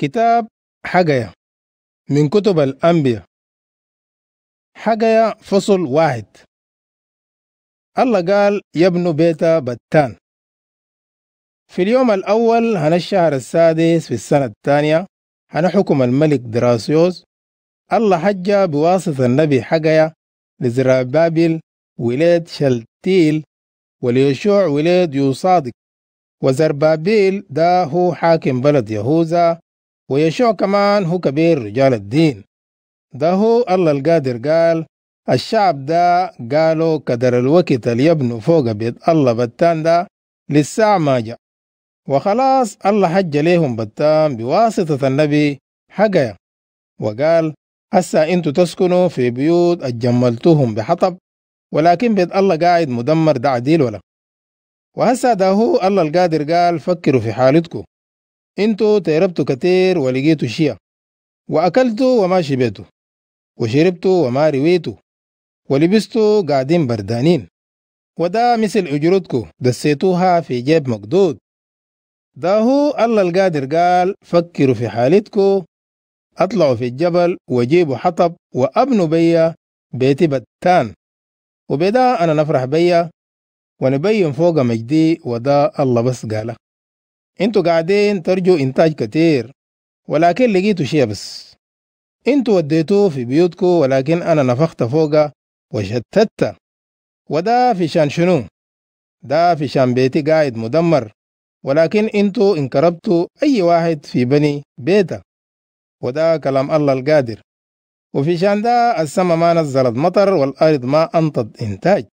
كتاب حقايا من كتب الأنبياء حقايا فصل واحد الله قال يبنوا بيتا بتان في اليوم الأول هن الشهر السادس في السنة الثانية هن حكم الملك دراسيوس الله حج بواسطة النبي لزراء بابل ولاد شلتيل وليشوع ولاد يوصادق وزربابيل ده هو حاكم بلد يهوذا ويشوع كمان هو كبير رجال الدين ده هو الله القادر قال الشعب ده قالوا قدر الوقت اللي يبنوا فوق بيت الله بتان ده للساعة ما جاء وخلاص الله حج ليهم بتان بواسطة النبي حقيا وقال هسا انتوا تسكنوا في بيوت اتجملتوهم بحطب ولكن بيت الله قاعد مدمر ده عديل ولا وهسا ده هو الله القادر قال فكروا في حالتكم انتو تيربتو كتير ولقيتو شيا واكلتو وما شبيتو وشربتو وما رويتو ولبستو قاعدين بردانين ودا مثل اجرتكو دسيتوها في جيب مقدود دا هو الله القادر قال فكروا في حالتكو اطلعوا في الجبل وجيبوا حطب وابنوا بيا بيتي بتان وبدا انا نفرح بيا ونبين فوق مجدي ودا الله بس قاله انتوا قاعدين ترجوا انتاج كتير ولكن لقيتوا شيء بس انتوا وديتوه في بيوتكو ولكن انا نفخت فوقه وشتت وده في شان شنو ده في شان بيتي قاعد مدمر ولكن انتوا انكربتوا اي واحد في بني بيته وده كلام الله القادر وفي شان ده السماء ما نزلت مطر والارض ما انطت انتاج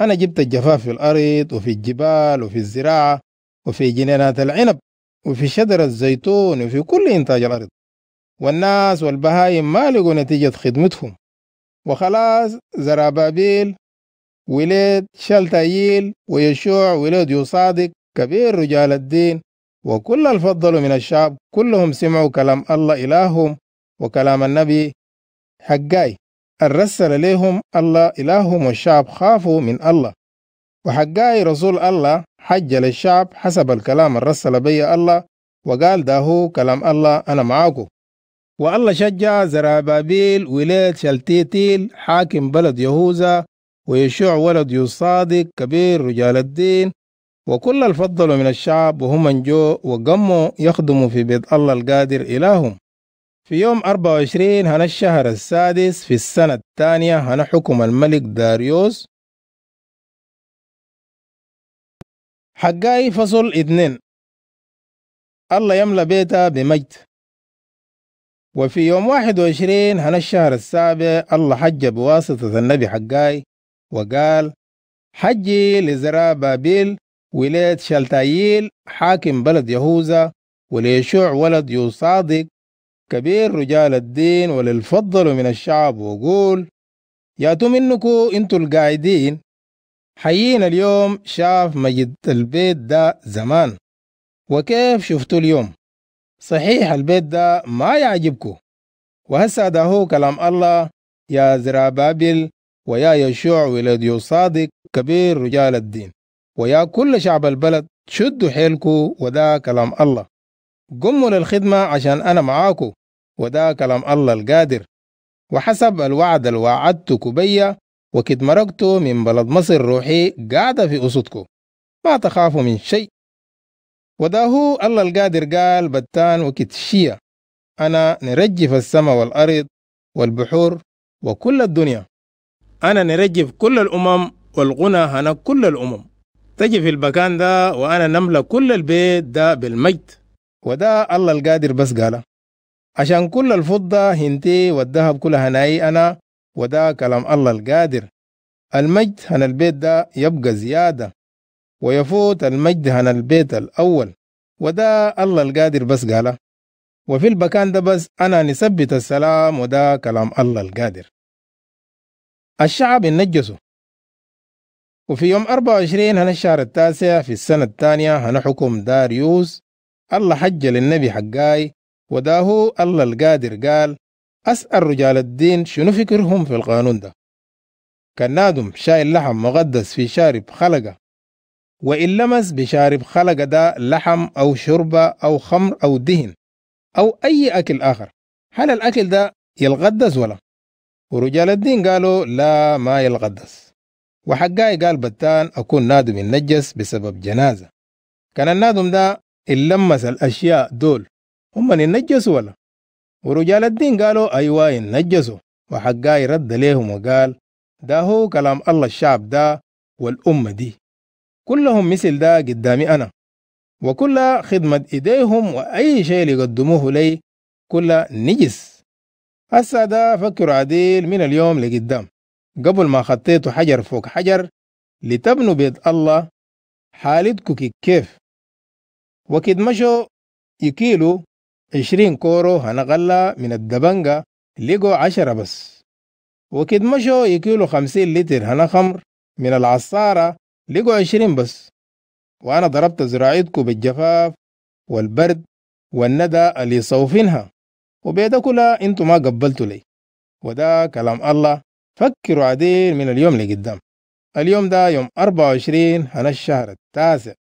انا جبت الجفاف في الارض وفي الجبال وفي الزراعه وفي جنينات العنب وفي شجر الزيتون وفي كل إنتاج الأرض والناس والبهايم ما لقوا نتيجة خدمتهم وخلاص زرابابيل ولد شلتايل ويشوع ولد يصادق كبير رجال الدين وكل الفضل من الشعب كلهم سمعوا كلام الله إلههم وكلام النبي حقاي الرسل لهم الله إلههم والشعب خافوا من الله وحقاي رسول الله حج للشعب حسب الكلام الرسل بي الله وقال ده هو كلام الله أنا معاكو والله شجع زرابابيل ولاد شلتيتيل حاكم بلد يهوذا ويشوع ولد يصادق كبير رجال الدين وكل الفضل من الشعب وهم جو وقموا يخدموا في بيت الله القادر إلههم في يوم 24 هنا الشهر السادس في السنة الثانية هنا حكم الملك داريوس حجاي فصل اثنين الله يملى بيته بمجد وفي يوم واحد وعشرين من الشهر السابع الله حج بواسطة النبي حجاي وقال حجي لزراء بابيل ولاية شلتايل حاكم بلد يهوذا وليشوع ولد يصادق كبير رجال الدين وللفضل من الشعب وقول يا منكم انتوا القاعدين حيينا اليوم شاف مجد البيت ده زمان وكيف شفتوا اليوم صحيح البيت ده ما يعجبكو وهسا ده هو كلام الله يا زرابابل ويا يشوع ولد يصادق كبير رجال الدين ويا كل شعب البلد شدوا حيلكو وده كلام الله قموا للخدمة عشان أنا معاكو وده كلام الله القادر وحسب الوعد الوعدتك بيّا وكد مرقتو من بلد مصر روحي قاعدة في أسودكم ما تخافوا من شيء وداهو الله القادر قال بتان وكت الشيا أنا نرجف السماء والأرض والبحور وكل الدنيا أنا نرجف كل الأمم والغنى هنا كل الأمم تجي في المكان ده وأنا نملى كل البيت ده بالمجد وده الله القادر بس قاله عشان كل الفضة هنتي والذهب كلها هناي أنا وده كلام الله القادر المجد هنا البيت ده يبقى زيادة ويفوت المجد هنا البيت الأول وده الله القادر بس قاله وفي المكان ده بس أنا نثبت السلام وده كلام الله القادر الشعب النجسوا وفي يوم 24 هنا الشهر التاسع في السنة الثانية هنا حكم داريوس الله حج للنبي حقاي وده هو الله القادر قال أسأل رجال الدين شنو فكرهم في القانون ده كان نادم شايل لحم مقدس في شارب خلقة وإن لمس بشارب خلقة ده لحم أو شربة أو خمر أو دهن أو أي أكل آخر هل الأكل ده يلغدس ولا؟ ورجال الدين قالوا لا ما يلغدس وحقاي قال بتان أكون نادم ينجس بسبب جنازة كان النادم ده إن لمس الأشياء دول هم ينجسوا ولا؟ ورجال الدين قالوا أيوة ينجسوا وحقاي رد ليهم وقال ده هو كلام الله الشعب ده والأمة دي كلهم مثل ده قدامي أنا وكل خدمة إيديهم وأي شيء يقدموه لي كل نجس هسا ده فكروا عديل من اليوم لقدام قبل ما خطيت حجر فوق حجر لتبنوا بيت الله حالتكو كيف وكد مشوا يكيلوا عشرين كورو هنغلى من الدبنجة لقوا عشرة بس وكد مشوا يكيلوا خمسين لتر هنا خمر من العصارة لقوا عشرين بس وأنا ضربت زراعتكم بالجفاف والبرد والندى اللي صوفينها وبيدا كلها انتو ما قبلتوا لي وده كلام الله فكروا عديل من اليوم لقدام اليوم ده يوم 24 هنا الشهر التاسع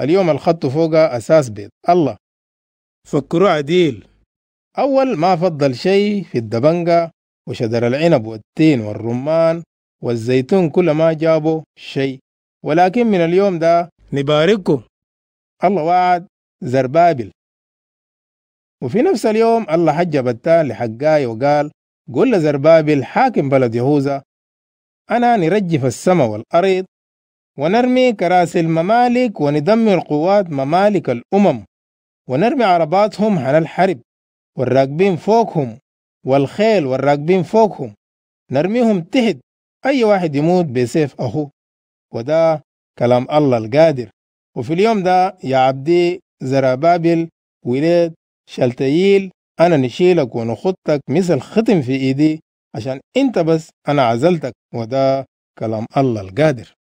اليوم الخط فوق أساس بيض الله فكروا عديل أول ما فضل شيء في الدبنجة وشدر العنب والتين والرمان والزيتون كل ما جابوا شيء ولكن من اليوم ده نبارككم الله وعد زربابل وفي نفس اليوم الله حجب التان لحقاي وقال قل لزربابل حاكم بلد يهوذا أنا نرجف السماء والأرض ونرمي كراسي الممالك وندمر قوات ممالك الأمم ونرمي عرباتهم على الحرب والراكبين فوقهم والخيل والراكبين فوقهم نرميهم تهد أي واحد يموت بسيف أخوه وده كلام الله القادر وفي اليوم ده يا عبدي زرابابل ولاد شلتيل أنا نشيلك ونخطك مثل ختم في إيدي عشان أنت بس أنا عزلتك وده كلام الله القادر